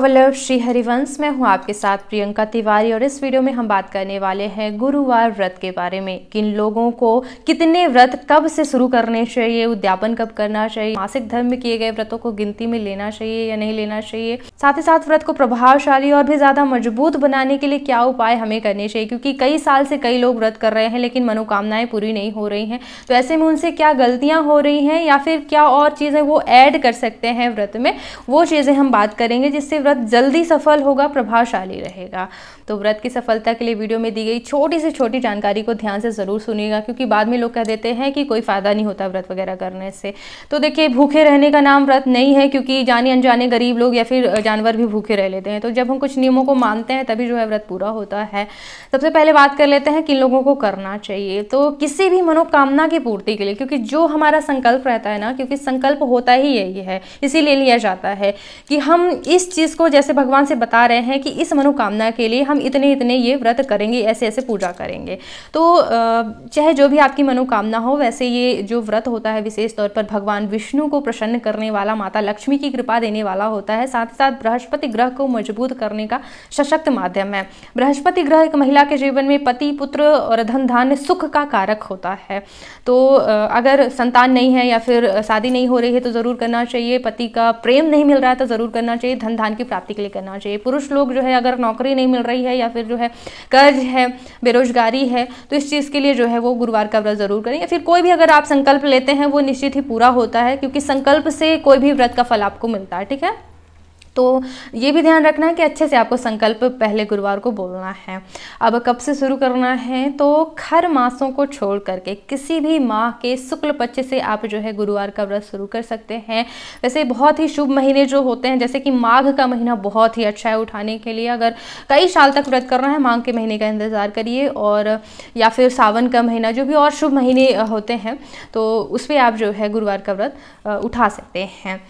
वल्लभ श्री हरिवंश मैं हूं आपके साथ प्रियंका तिवारी और इस वीडियो में हम बात करने वाले हैं गुरुवार व्रत के बारे में किन लोगों को कितने व्रत कब से शुरू करने चाहिए उद्यापन कब करना चाहिए मासिक धर्म में किए गए व्रतों को गिनती में लेना चाहिए या नहीं लेना चाहिए साथ ही साथ व्रत को प्रभावशाली और भी ज्यादा मजबूत बनाने के लिए क्या उपाय हमें करने चाहिए क्योंकि कई साल से कई लोग व्रत कर रहे हैं लेकिन मनोकामनाएं पूरी नहीं हो रही हैं तो ऐसे में उनसे क्या गलतियां हो रही हैं या फिर क्या और चीज़ें वो ऐड कर सकते हैं व्रत में वो चीज़ें हम बात करेंगे जिससे व्रत जल्दी सफल होगा प्रभावशाली रहेगा तो व्रत की सफलता के लिए वीडियो में दी गई छोटी से छोटी जानकारी को ध्यान से ज़रूर सुनिएगा क्योंकि बाद में लोग कह देते हैं कि कोई फ़ायदा नहीं होता व्रत वगैरह करने से तो देखिए भूखे रहने का नाम व्रत नहीं है क्योंकि जाने अनजाने गरीब लोग या फिर जानवर भी भूखे रह लेते हैं तो जब हम कुछ नियमों को मानते हैं तभी जो है व्रत पूरा होता है सबसे पहले बात कर लेते हैं किन लोगों को करना चाहिए तो किसी भी मनोकामना की पूर्ति के लिए क्योंकि जो हमारा संकल्प रहता है ना क्योंकि संकल्प होता ही यही है इसीलिए लिया जाता है कि हम इस चीज़ इसको जैसे भगवान से बता रहे हैं कि इस मनोकामना के लिए हम इतने इतने ये व्रत करेंगे ऐसे ऐसे पूजा करेंगे तो चाहे जो भी आपकी मनोकामना हो वैसे ये जो व्रत होता है विशेष तौर पर भगवान विष्णु को प्रसन्न करने वाला माता लक्ष्मी की कृपा देने वाला होता है साथ ही साथ बृहस्पति ग्रह को मजबूत करने का सशक्त माध्यम है बृहस्पति ग्रह एक महिला के जीवन में पति पुत्र और धन धान्य सुख का कारक होता है तो अगर संतान नहीं है या फिर शादी नहीं हो रही है तो ज़रूर करना चाहिए पति का प्रेम नहीं मिल रहा है तो ज़रूर करना चाहिए धन धान की प्राप्ति के लिए करना चाहिए पुरुष लोग जो है अगर नौकरी नहीं मिल रही है या फिर जो है कर्ज है बेरोजगारी है तो इस चीज़ के लिए जो है वो गुरुवार का व्रत जरूर करें या फिर कोई भी अगर आप संकल्प लेते हैं वो निश्चित ही पूरा होता है क्योंकि संकल्प से कोई भी व्रत का फल आपको मिलता है ठीक है तो ये भी ध्यान रखना है कि अच्छे से आपको संकल्प पहले गुरुवार को बोलना है अब कब से शुरू करना है तो खर मासों को छोड़ करके किसी भी माह के शुक्ल पक्ष से आप जो है गुरुवार का व्रत शुरू कर सकते हैं वैसे बहुत ही शुभ महीने जो होते हैं जैसे कि माघ का महीना बहुत ही अच्छा है उठाने के लिए अगर कई साल तक व्रत करना है माघ के महीने का इंतज़ार करिए और या फिर सावन का महीना जो भी और शुभ महीने होते हैं तो उस पर आप जो है गुरुवार का व्रत उठा सकते हैं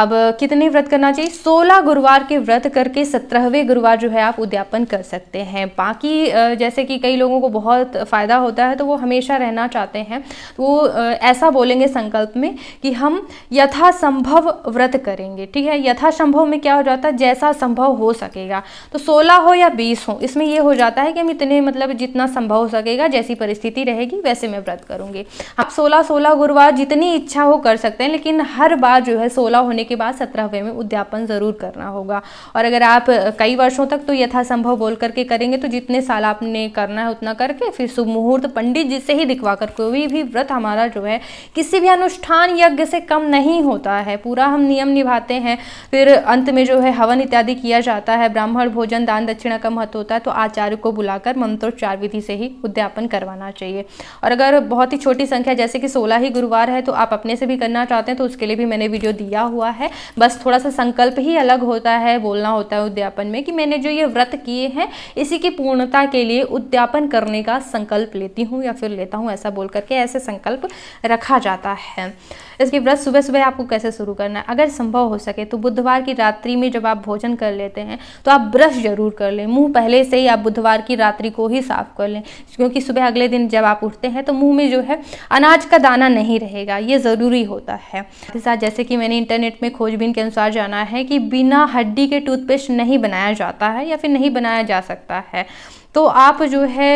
अब कितने व्रत करना चाहिए सोलह सोलह गुरुवार के व्रत करके सत्रहवें गुरुवार जो है आप उद्यापन कर सकते हैं बाकी जैसे कि कई लोगों को बहुत फ़ायदा होता है तो वो हमेशा रहना चाहते हैं तो वो ऐसा बोलेंगे संकल्प में कि हम यथासंभव व्रत करेंगे ठीक है यथासंभव में क्या हो जाता है जैसा संभव हो सकेगा तो सोलह हो या बीस हो इसमें ये हो जाता है कि हम इतने मतलब जितना संभव हो सकेगा जैसी परिस्थिति रहेगी वैसे मैं व्रत करूँगी आप सोलह सोलह गुरुवार जितनी इच्छा हो कर सकते हैं लेकिन हर बार जो है सोलह होने के बाद सत्रहवें में उद्यापन ज़रूर करना होगा और अगर आप कई वर्षों तक तो यथासंभव बोल करके करेंगे तो जितने साल आपने करना है उतना करके फिर शुभ मुहूर्त पंडित जी से ही दिखवा कर कोई भी व्रत हमारा जो है किसी भी अनुष्ठान यज्ञ से कम नहीं होता है पूरा हम नियम निभाते हैं फिर अंत में जो है हवन इत्यादि किया जाता है ब्राह्मण भोजन दान दक्षिणा का महत्व होता है तो आचार्य को बुलाकर मंत्रोच्चार विधि से ही उद्यापन करवाना चाहिए और अगर बहुत ही छोटी संख्या जैसे कि सोलह ही गुरुवार है तो आप अपने से भी करना चाहते हैं तो उसके लिए भी मैंने वीडियो दिया हुआ है बस थोड़ा सा संकल्प ही अलग अलग होता है बोलना होता है उद्यापन में कि मैंने जो ये व्रत किए हैं इसी की पूर्णता के लिए उद्यापन करने का संकल्प लेती हूँ या फिर लेता हूँ ऐसा बोल करके ऐसे संकल्प रखा जाता है इसके व्रत सुबह सुबह आपको कैसे शुरू करना है अगर संभव हो सके तो बुधवार की रात्रि में जब आप भोजन कर लेते हैं तो आप ब्रश जरूर कर लें मुंह पहले से ही आप बुधवार की रात्रि को ही साफ कर लें क्योंकि सुबह अगले दिन जब आप उठते हैं तो मुंह में जो है अनाज का दाना नहीं रहेगा ये ज़रूरी होता है साथ जैसे कि मैंने इंटरनेट में खोजबीन के अनुसार जाना है कि बिना हड्डी के टूथपेस्ट नहीं बनाया जाता है या फिर नहीं बनाया जा सकता है तो आप जो है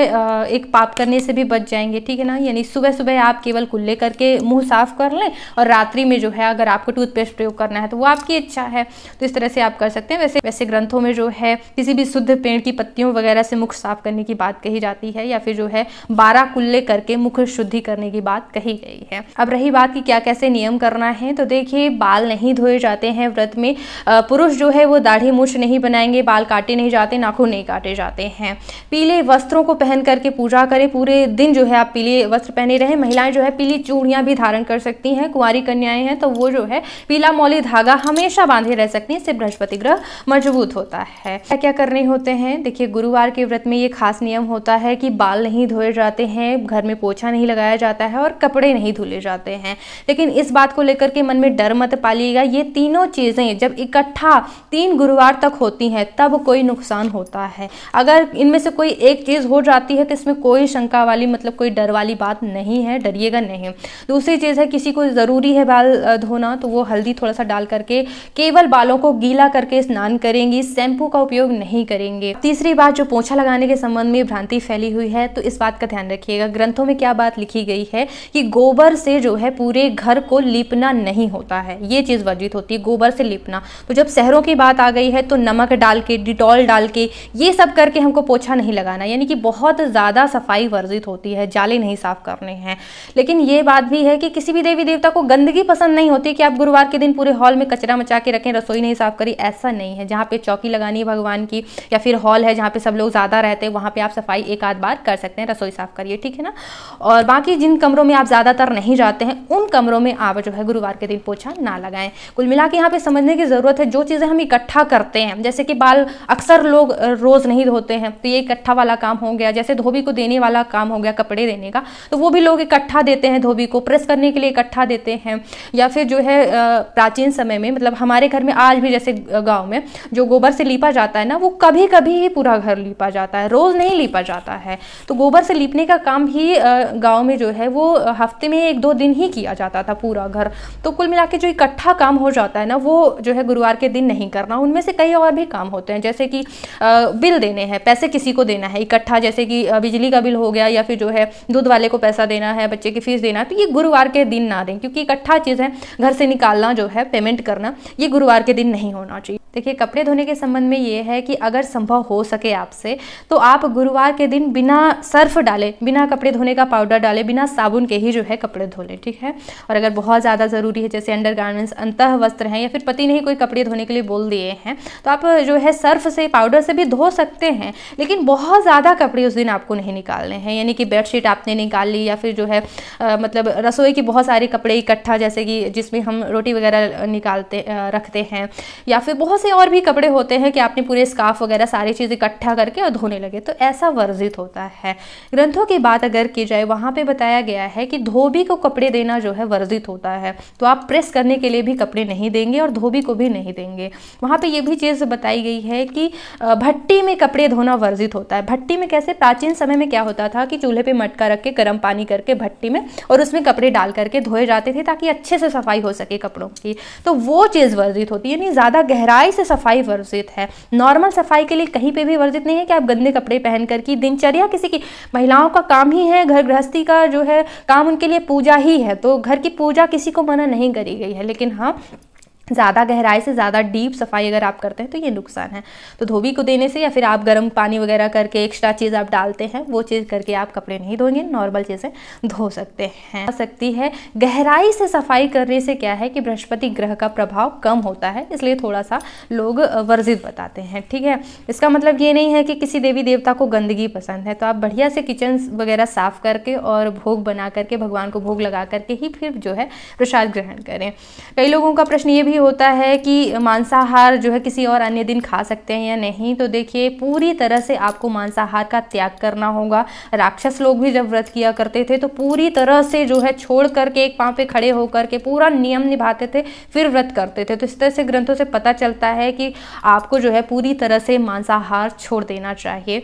एक पाप करने से भी बच जाएंगे ठीक है ना यानी सुबह सुबह आप केवल कुल्ले करके मुंह साफ कर लें और रात्रि में जो है अगर आपको टूथपेस्ट प्रयोग करना है तो वो आपकी इच्छा है तो इस तरह से आप कर सकते हैं वैसे वैसे ग्रंथों में जो है किसी भी शुद्ध पेड़ की पत्तियों वगैरह से मुख साफ करने की बात कही जाती है या फिर जो है बारह कुल्ले करके मुख शुद्धि करने की बात कही गई है अब रही बात की क्या कैसे नियम करना है तो देखिए बाल नहीं धोए जाते हैं व्रत में पुरुष जो है वो दाढ़ी मुछ नहीं बनाएंगे बाल काटे नहीं जाते नाखून नहीं काटे जाते हैं पीले वस्त्रों को पहन करके पूजा करें पूरे दिन जो है आप पीले वस्त्र पहने रहें महिलाएं जो है पीली चूड़ियाँ भी धारण कर सकती हैं कुंवारी कन्याएं हैं तो वो जो है पीला मौली धागा हमेशा बांधे रह सकती हैं इससे बृहस्पति ग्रह मजबूत होता है क्या क्या करने होते हैं देखिए गुरुवार के व्रत में ये खास नियम होता है कि बाल नहीं धोए जाते हैं घर में पोछा नहीं लगाया जाता है और कपड़े नहीं धुले जाते हैं लेकिन इस बात को लेकर के मन में डर मत पालिएगा ये तीनों चीज़ें जब इकट्ठा तीन गुरुवार तक होती हैं तब कोई नुकसान होता है अगर इनमें से कोई एक चीज़ हो जाती है तो इसमें कोई शंका वाली मतलब कोई डर वाली बात नहीं है डरिएगा नहीं दूसरी चीज़ है किसी को ज़रूरी है बाल धोना तो वो हल्दी थोड़ा सा डाल करके केवल बालों को गीला करके स्नान करेंगी शैम्पू का उपयोग नहीं करेंगे तीसरी बात जो पोछा लगाने के संबंध में भ्रांति फैली हुई है तो इस बात का ध्यान रखिएगा ग्रंथों में क्या बात लिखी गई है कि गोबर से जो है पूरे घर को लिपना नहीं होता है ये चीज़ वर्जित होती है गोबर से लिपना तो जब शहरों की बात आ गई है तो नमक डाल के डिटॉल डाल के ये सब करके हमको पोछा नहीं नहीं लगाना यानी कि बहुत ज़्यादा सफाई वर्जित होती है जाले नहीं साफ करने हैं लेकिन ये बात भी है कि किसी भी देवी देवता को गंदगी पसंद नहीं होती कि आप गुरुवार के दिन पूरे हॉल में कचरा मचा के रखें रसोई नहीं साफ करी ऐसा नहीं है जहाँ पे चौकी लगानी है भगवान की या फिर हॉल है जहाँ पे सब लोग ज़्यादा रहते हैं वहाँ पर आप सफाई एक आध बार कर सकते हैं रसोई साफ करिए ठीक है ना और बाकी जिन कमरों में आप ज़्यादातर नहीं जाते हैं उन कमरों में आप जो है गुरुवार के दिन पोछा ना लगाएं कुल मिला के यहाँ पर समझने की ज़रूरत है जो चीज़ें हम इकट्ठा करते हैं जैसे कि बाल अक्सर लोग रोज़ नहीं धोते हैं तो ये इकट्ठा वाला काम हो गया जैसे धोबी को देने वाला काम हो गया कपड़े देने का तो वो भी लोग इकट्ठा देते हैं धोबी को प्रेस करने के लिए इकट्ठा देते हैं या फिर जो है प्राचीन समय में मतलब हमारे घर में आज भी जैसे गाँव में जो गोबर से लीपा जाता है ना वो कभी कभी ही पूरा घर लीपा जाता है रोज़ नहीं लीपा जाता है तो गोबर से लीपने का काम भी गाँव में जो है वो हफ्ते में एक दो दिन ही किया जाता था पूरा घर तो कुल मिला जो इकट्ठा काम हो जाता है ना वो जो है गुरुवार के दिन नहीं करना उनमें से कई और भी काम होते हैं जैसे कि बिल देने हैं पैसे किसी को देना है इकट्ठा जैसे कि बिजली का बिल हो गया या फिर जो है दूध वाले को पैसा देना है बच्चे की फीस देना है तो ये गुरुवार के दिन ना दें क्योंकि इकट्ठा चीज़ है घर से निकालना जो है पेमेंट करना ये गुरुवार के दिन नहीं होना चाहिए देखिए कपड़े धोने के संबंध में ये है कि अगर संभव हो सके आपसे तो आप गुरुवार के दिन बिना सर्फ डाले बिना कपड़े धोने का पाउडर डाले बिना साबुन के ही जो है कपड़े धो लें ठीक है और अगर बहुत ज़्यादा ज़रूरी है जैसे अंडर गारमेंट्स अंतः वस्त्र हैं या फिर पति ने ही कोई कपड़े धोने के लिए बोल दिए हैं तो आप जो है सर्फ से पाउडर से भी धो सकते हैं लेकिन बहुत ज़्यादा कपड़े उस दिन आपको नहीं निकालने हैं यानी कि बेडशीट आपने निकाल ली या फिर जो है आ, मतलब रसोई के बहुत सारे कपड़े इकट्ठा जैसे कि जिसमें हम रोटी वगैरह निकालते आ, रखते हैं या फिर बहुत से और भी कपड़े होते हैं कि आपने पूरे स्काफ वगैरह सारी चीज़ इकट्ठा करके और धोने लगे तो ऐसा वर्जित होता है ग्रंथों की बात अगर की जाए वहाँ पर बताया गया है कि धोबी को कपड़े देना जो है वर्जित होता है तो आप प्रेस करने के लिए भी कपड़े नहीं देंगे और धोबी को भी नहीं देंगे वहाँ पर यह भी चीज़ बताई गई है कि भट्टी में कपड़े धोना वर्जित होता होता है भट्टी में कैसे प्राचीन समय में क्या होता था कि चूल्हे पे मटका रख के गर्म पानी करके भट्टी में और उसमें कपड़े डाल करके धोए जाते थे ताकि अच्छे से सफाई हो सके कपड़ों की तो वो चीज़ वर्जित होती है यानी ज़्यादा गहराई से सफाई वर्जित है नॉर्मल सफाई के लिए कहीं पर भी वर्जित नहीं है कि आप गंदे कपड़े पहन कर की दिनचर्या किसी की महिलाओं का काम ही है घर गृहस्थी का जो है काम उनके लिए पूजा ही है तो घर की पूजा किसी को मना नहीं करी गई है लेकिन हाँ ज़्यादा गहराई से ज़्यादा डीप सफाई अगर आप करते हैं तो ये नुकसान है तो धोबी को देने से या फिर आप गर्म पानी वगैरह करके एक्स्ट्रा चीज़ आप डालते हैं वो चीज़ करके आप कपड़े नहीं धोएंगे नॉर्मल चीज़ें धो सकते हैं सकती है गहराई से सफाई करने से क्या है कि बृहस्पति ग्रह का प्रभाव कम होता है इसलिए थोड़ा सा लोग वर्जित बताते हैं ठीक है इसका मतलब ये नहीं है कि किसी देवी देवता को गंदगी पसंद है तो आप बढ़िया से किचन वगैरह साफ करके और भोग बना करके भगवान को भोग लगा करके ही फिर जो है प्रसाद ग्रहण करें कई लोगों का प्रश्न ये भी भी होता है कि मांसाहार जो है किसी और अन्य दिन खा सकते हैं या नहीं तो देखिए पूरी तरह से आपको मांसाहार का त्याग करना होगा राक्षस लोग भी जब व्रत किया करते थे तो पूरी तरह से जो है छोड़ करके एक पाँव पे खड़े होकर के पूरा नियम निभाते थे फिर व्रत करते थे तो इस तरह से ग्रंथों से पता चलता है कि आपको जो है पूरी तरह से मांसाहार छोड़ देना चाहिए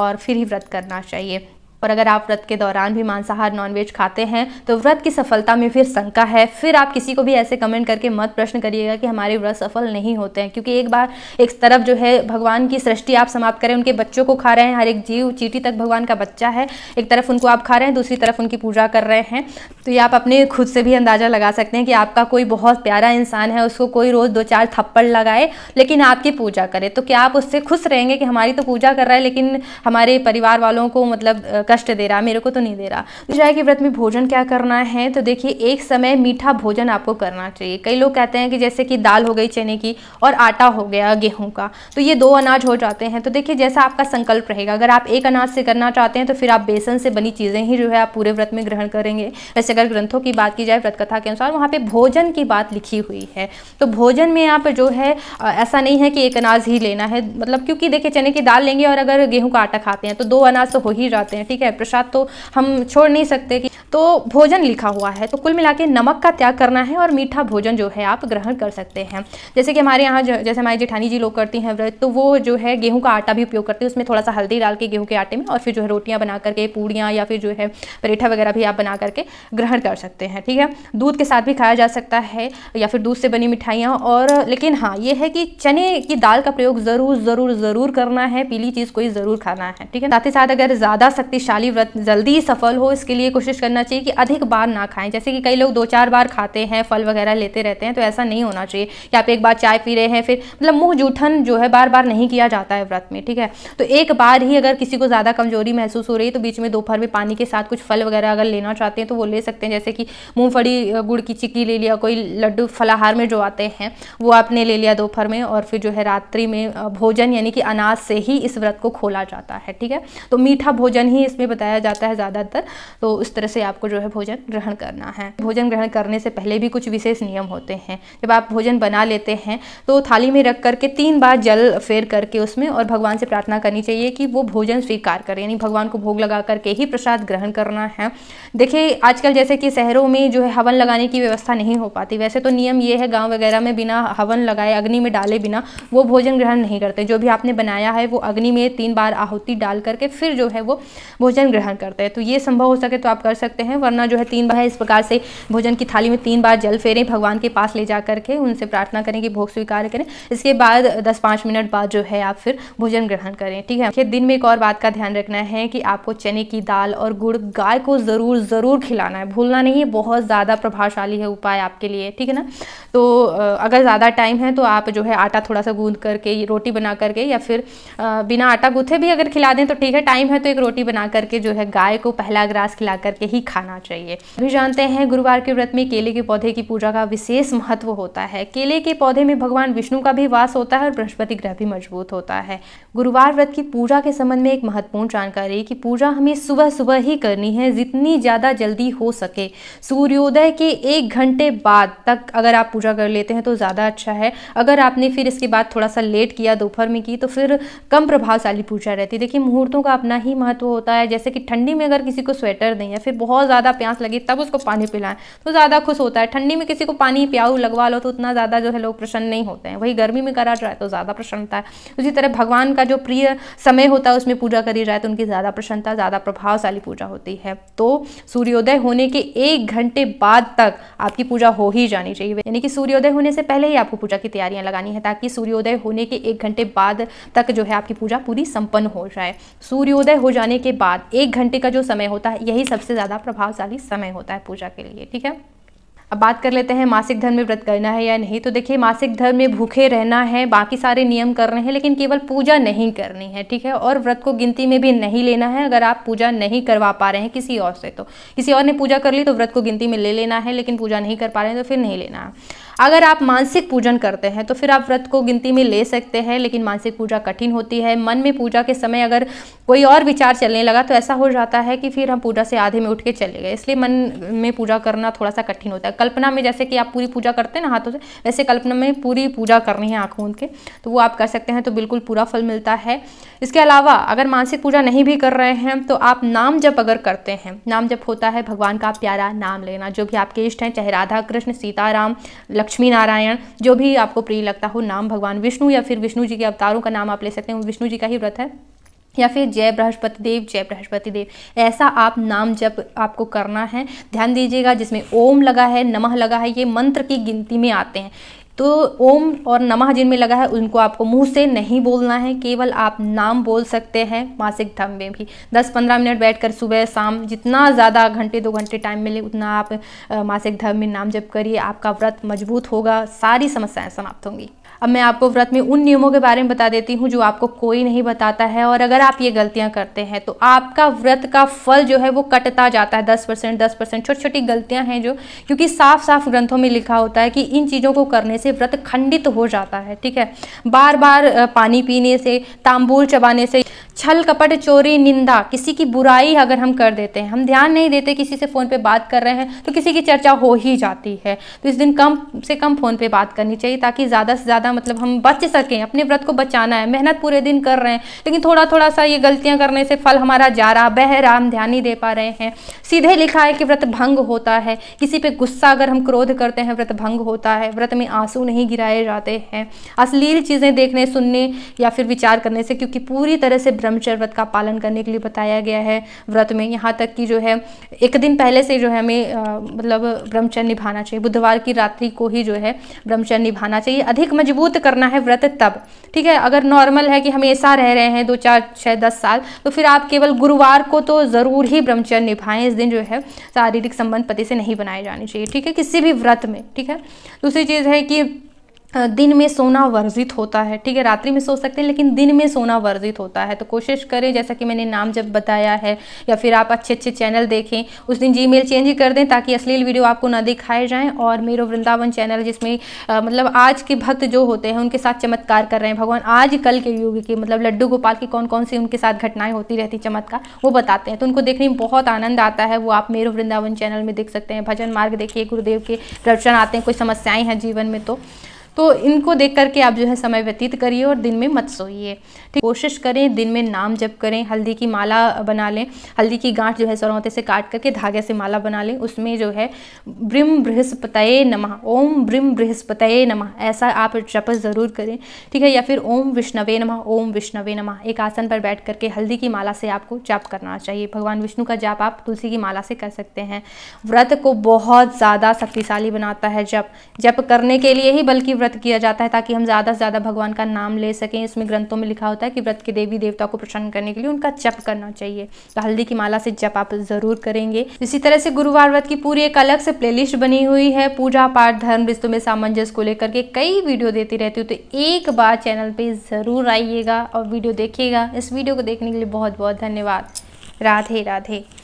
और फिर ही व्रत करना चाहिए और अगर आप व्रत के दौरान भी मांसाहार नॉनवेज खाते हैं तो व्रत की सफलता में फिर शंका है फिर आप किसी को भी ऐसे कमेंट करके मत प्रश्न करिएगा कि हमारे व्रत सफल नहीं होते हैं क्योंकि एक बार एक तरफ जो है भगवान की सृष्टि आप समाप्त करें उनके बच्चों को खा रहे हैं हर एक जीव चीटी तक भगवान का बच्चा है एक तरफ उनको आप खा रहे हैं दूसरी तरफ उनकी पूजा कर रहे हैं तो ये आप अपने खुद से भी अंदाज़ा लगा सकते हैं कि आपका कोई बहुत प्यारा इंसान है उसको कोई रोज़ दो चार थप्पड़ लगाए लेकिन आपकी पूजा करे तो क्या आप उससे खुश रहेंगे कि हमारी तो पूजा कर रहा है लेकिन हमारे परिवार वालों को मतलब कष्ट दे रहा मेरे को तो नहीं दे रहा दूसरा तो कि व्रत में भोजन क्या करना है तो देखिए एक समय मीठा भोजन आपको करना चाहिए कई लोग कहते हैं कि जैसे कि दाल हो गई चने की और आटा हो गया गेहूँ का तो ये दो अनाज हो जाते हैं तो देखिए जैसा आपका संकल्प रहेगा अगर आप एक अनाज से करना चाहते हैं तो फिर आप बेसन से बनी चीज़ें ही जो है आप पूरे व्रत में ग्रहण करेंगे वैसे अगर ग्रंथों की बात की जाए व्रत कथा के अनुसार वहाँ पर भोजन की बात लिखी हुई है तो भोजन में आप जो है ऐसा नहीं है कि एक अनाज ही लेना है मतलब क्योंकि देखिए चने की दाल लेंगे और अगर गेहूँ का आटा खाते हैं तो दो अनाज तो हो ही जाते हैं ठीक ठीक है प्रसाद तो हम छोड़ नहीं सकते कि तो भोजन लिखा हुआ है तो कुल मिला नमक का त्याग करना है और मीठा भोजन जो है आप ग्रहण कर सकते हैं जैसे कि हमारे यहाँ जैसे हमारी जेठानी जी लोग करती हैं व्रत तो वो जो है गेहूँ का आटा भी उपयोग करते हैं उसमें थोड़ा सा हल्दी डाल के गेहूँ के आटे में और फिर जो है रोटियाँ बना करके पूड़ियाँ या फिर जो है परेठा वगैरह भी आप बना करके ग्रहण कर सकते हैं ठीक है दूध के साथ भी खाया जा सकता है या फिर दूध से बनी मिठाइयाँ और लेकिन हाँ ये है कि चने की दाल का प्रयोग ज़रूर ज़रूर ज़रूर करना है पीली चीज़ कोई ज़रूर खाना है ठीक है साथ ही साथ अगर ज़्यादा शक्ति शाली व्रत जल्दी सफल हो इसके लिए कोशिश करना चाहिए कि अधिक बार ना खाएं जैसे कि कई लोग दो चार बार खाते हैं फल वगैरह लेते रहते हैं तो ऐसा नहीं होना चाहिए कि आप एक बार चाय पी रहे हैं फिर मतलब मुँह जूठन जो है बार बार नहीं किया जाता है व्रत में ठीक है तो एक बार ही अगर किसी को ज़्यादा कमजोरी महसूस हो रही है तो बीच में दोपहर में पानी के साथ कुछ फल वगैरह अगर लेना चाहते हैं तो वो ले सकते हैं जैसे कि मूँगफड़ी गुड़ की चिक्की ले लिया कोई लड्डू फलाहार में जो आते हैं वो आपने ले लिया दोपहर में और फिर जो है रात्रि में भोजन यानी कि अनाज से ही इस व्रत को खोला जाता है ठीक है तो मीठा भोजन ही इस इसमें बताया जाता है ज़्यादातर तो उस तरह से आपको जो है भोजन ग्रहण करना है भोजन ग्रहण करने से पहले भी कुछ विशेष नियम होते हैं जब आप भोजन बना लेते हैं तो थाली में रख करके तीन बार जल फेर करके उसमें और भगवान से प्रार्थना करनी चाहिए कि वो भोजन स्वीकार करें यानी भगवान को भोग लगा करके ही प्रसाद ग्रहण करना है देखिए आजकल जैसे कि शहरों में जो है हवन लगाने की व्यवस्था नहीं हो पाती वैसे तो नियम ये है गाँव वगैरह में बिना हवन लगाए अग्नि में डाले बिना वो भोजन ग्रहण नहीं करते जो भी आपने बनाया है वो अग्नि में तीन बार आहुति डाल करके फिर जो है वो भोजन ग्रहण करते हैं तो ये संभव हो सके तो आप कर सकते हैं वरना जो है तीन बार इस प्रकार से भोजन की थाली में तीन बार जल फेरें भगवान के पास ले जा करके उनसे प्रार्थना करें कि भोग स्वीकार करें इसके बाद दस पाँच मिनट बाद जो है आप फिर भोजन ग्रहण करें ठीक है दिन में एक और बात का ध्यान रखना है कि आपको चने की दाल और गुड़ गाय को ज़रूर ज़रूर खिलाना है भूलना नहीं है बहुत ज़्यादा प्रभावशाली है उपाय आपके लिए ठीक है ना तो अगर ज़्यादा टाइम है तो आप जो है आटा थोड़ा सा गूंद करके रोटी बना करके या फिर बिना आटा गूथे भी अगर खिला दें तो ठीक है टाइम है तो एक रोटी बना कर करके जो है गाय को पहला ग्रास खिला करके ही खाना चाहिए अभी जानते हैं गुरुवार के व्रत में केले के पौधे की पूजा का विशेष महत्व होता है केले के पौधे में भगवान विष्णु का भी वास होता है और बृहस्पति ग्रह भी मजबूत होता है गुरुवार व्रत की पूजा के संबंध में एक महत्वपूर्ण जानकारी कि पूजा हमें सुबह सुबह ही करनी है जितनी ज़्यादा जल्दी हो सके सूर्योदय के एक घंटे बाद तक अगर आप पूजा कर लेते हैं तो ज़्यादा अच्छा है अगर आपने फिर इसके बाद थोड़ा सा लेट किया दोपहर में की तो फिर कम प्रभावशाली पूजा रहती है देखिए मुहूर्तों का अपना ही महत्व होता है है जैसे कि ठंडी में अगर किसी को स्वेटर दें या फिर बहुत ज़्यादा प्यास लगी तब उसको पानी पिलाएं तो ज़्यादा खुश होता है ठंडी में किसी को पानी प्याऊ लगवा लो तो उतना ज़्यादा जो है लोग प्रसन्न नहीं होते हैं वही गर्मी में करा जाए तो ज़्यादा प्रसन्नता है उसी तरह भगवान का जो प्रिय समय होता है उसमें पूजा करी जाए तो उनकी ज़्यादा प्रसन्नता ज़्यादा प्रभावशाली पूजा होती है तो सूर्योदय होने के एक घंटे बाद तक आपकी पूजा हो ही जानी चाहिए यानी कि सूर्योदय होने से पहले ही आपको पूजा की तैयारियां लगानी है ताकि सूर्योदय होने के एक घंटे बाद तक जो है आपकी पूजा पूरी संपन्न हो जाए सूर्योदय हो जाने के बाद बाद एक घंटे का जो समय होता है यही सबसे ज़्यादा प्रभावशाली समय होता है पूजा के लिए ठीक है अब बात कर लेते हैं मासिक धर्म में व्रत करना है या नहीं तो देखिए मासिक धर्म में भूखे रहना है बाकी सारे नियम करने हैं लेकिन केवल पूजा नहीं करनी है ठीक है और व्रत को गिनती में भी नहीं लेना है अगर आप पूजा नहीं करवा पा रहे हैं किसी और से तो किसी और ने पूजा कर ली तो व्रत को गिनती में ले लेना है लेकिन पूजा नहीं कर पा रहे हैं तो फिर नहीं लेना है अगर आप मानसिक पूजन करते हैं तो फिर आप व्रत को गिनती में ले सकते हैं लेकिन मानसिक पूजा कठिन होती है मन में पूजा के समय अगर कोई और विचार चलने लगा तो ऐसा हो जाता है कि फिर हम पूजा से आधे में उठ के चले गए इसलिए मन में पूजा करना थोड़ा सा कठिन होता है कल्पना में जैसे कि आप पूरी पूजा करते हैं ना हाथों से वैसे कल्पना में पूरी पूजा करनी है आँखों के तो वो आप कर सकते हैं तो बिल्कुल पूरा फल मिलता है इसके अलावा अगर मानसिक पूजा नहीं भी कर रहे हैं तो आप नाम जप अगर करते हैं नाम जप होता है भगवान का प्यारा नाम लेना जो भी आपके इष्ट हैं चाहे राधा कृष्ण सीताराम लक्ष्मी नारायण जो भी आपको प्रिय लगता हो नाम भगवान विष्णु या फिर विष्णु जी के अवतारों का नाम आप ले सकते हैं विष्णु जी का ही व्रत है या फिर जय बृहस्पति देव जय बृहस्पति देव ऐसा आप नाम जब आपको करना है ध्यान दीजिएगा जिसमें ओम लगा है नमः लगा है ये मंत्र की गिनती में आते हैं तो ओम और नमः जिनमें लगा है उनको आपको मुंह से नहीं बोलना है केवल आप नाम बोल सकते हैं मासिक धर्म में भी 10-15 मिनट बैठकर सुबह शाम जितना ज़्यादा घंटे दो घंटे टाइम मिले उतना आप मासिक धर्म में नाम जप करिए आपका व्रत मजबूत होगा सारी समस्याएं समाप्त होंगी अब मैं आपको व्रत में उन नियमों के बारे में बता देती हूँ जो आपको कोई नहीं बताता है और अगर आप ये गलतियाँ करते हैं तो आपका व्रत का फल जो है वो कटता जाता है दस परसेंट दस परसेंट छोटी छोटी गलतियाँ हैं जो क्योंकि साफ साफ ग्रंथों में लिखा होता है कि इन चीज़ों को करने से व्रत खंडित हो जाता है ठीक है बार बार पानी पीने से तांबूल चबाने से छल कपट चोरी निंदा किसी की बुराई अगर हम कर देते हैं हम ध्यान नहीं देते किसी से फ़ोन पे बात कर रहे हैं तो किसी की चर्चा हो ही जाती है तो इस दिन कम से कम फ़ोन पे बात करनी चाहिए ताकि ज़्यादा से ज़्यादा मतलब हम बच सकें अपने व्रत को बचाना है मेहनत पूरे दिन कर रहे हैं लेकिन थोड़ा थोड़ा सा ये गलतियाँ करने से फल हमारा जा रहा बह रहा हम ध्यान नहीं दे पा रहे हैं सीधे लिखा है कि व्रत भंग होता है किसी पर गुस्सा अगर हम क्रोध करते हैं व्रत भंग होता है व्रत में आंसू नहीं गिराए जाते हैं अश्लील चीज़ें देखने सुनने या फिर विचार करने से क्योंकि पूरी तरह से ब्रह्मचर्य व्रत का पालन करने के लिए बताया गया है व्रत में यहाँ तक कि जो है एक दिन पहले से जो है हमें मतलब ब्रह्मचर्य निभाना चाहिए बुधवार की रात्रि को ही जो है ब्रह्मचर्य निभाना चाहिए अधिक मजबूत करना है व्रत तब ठीक है अगर नॉर्मल है कि हमेशा रह रहे हैं दो चार छः दस साल तो फिर आप केवल गुरुवार को तो ज़रूर ही ब्रह्मचर्य निभाएं इस दिन जो है शारीरिक संबंध पति से नहीं बनाए जाने चाहिए ठीक है किसी भी व्रत में ठीक है दूसरी चीज़ है कि दिन में सोना वर्जित होता है ठीक है रात्रि में सो सकते हैं लेकिन दिन में सोना वर्जित होता है तो कोशिश करें जैसा कि मैंने नाम जब बताया है या फिर आप अच्छे अच्छे चैनल देखें उस दिन जीमेल चेंज कर दें ताकि अश्लील वीडियो आपको ना दिखाए जाएं और मेरो वृंदावन चैनल जिसमें आ, मतलब आज के भक्त जो होते हैं उनके साथ चमत्कार कर रहे हैं भगवान आज कल के युग की मतलब लड्डू गोपाल की कौन कौन सी उनके साथ घटनाएँ होती रहती चमत्कार वो बताते हैं तो उनको देखने में बहुत आनंद आता है वो आप मेरो वृंदावन चैनल में देख सकते हैं भजन मार्ग देखिए गुरुदेव के दर्शन आते हैं कोई समस्याएँ हैं जीवन में तो तो इनको देख करके आप जो है समय व्यतीत करिए और दिन में मत सोइए ठीक कोशिश करें दिन में नाम जप करें हल्दी की माला बना लें हल्दी की गांठ जो है सरौते से काट करके धागे से माला बना लें उसमें जो है ब्रिम बृहस्पतये नमः ओम ब्रिम बृहस्पतये नमः ऐसा आप जप ज़रूर करें ठीक है या फिर ओम विष्णवे नमः ओम विष्णवे नमः एक आसन पर बैठ करके हल्दी की माला से आपको जाप करना चाहिए भगवान विष्णु का जाप आप तुलसी की माला से कर सकते हैं व्रत को बहुत ज़्यादा शक्तिशाली बनाता है जप जप करने के लिए ही बल्कि व्रत व्रत किया जाता है ताकि हम ज़्यादा से ज़्यादा भगवान का नाम ले सकें इसमें ग्रंथों में लिखा होता है कि व्रत के देवी देवता को प्रसन्न करने के लिए उनका जप करना चाहिए तो हल्दी की माला से जप आप ज़रूर करेंगे इसी तरह से गुरुवार व्रत की पूरी एक अलग से प्ले बनी हुई है पूजा पाठ धर्म रिश्तों में सामंजस्य को लेकर के कई वीडियो देती रहती हूँ तो एक बार चैनल पर ज़रूर आइएगा और वीडियो देखिएगा इस वीडियो को देखने के लिए बहुत बहुत धन्यवाद राधे राधे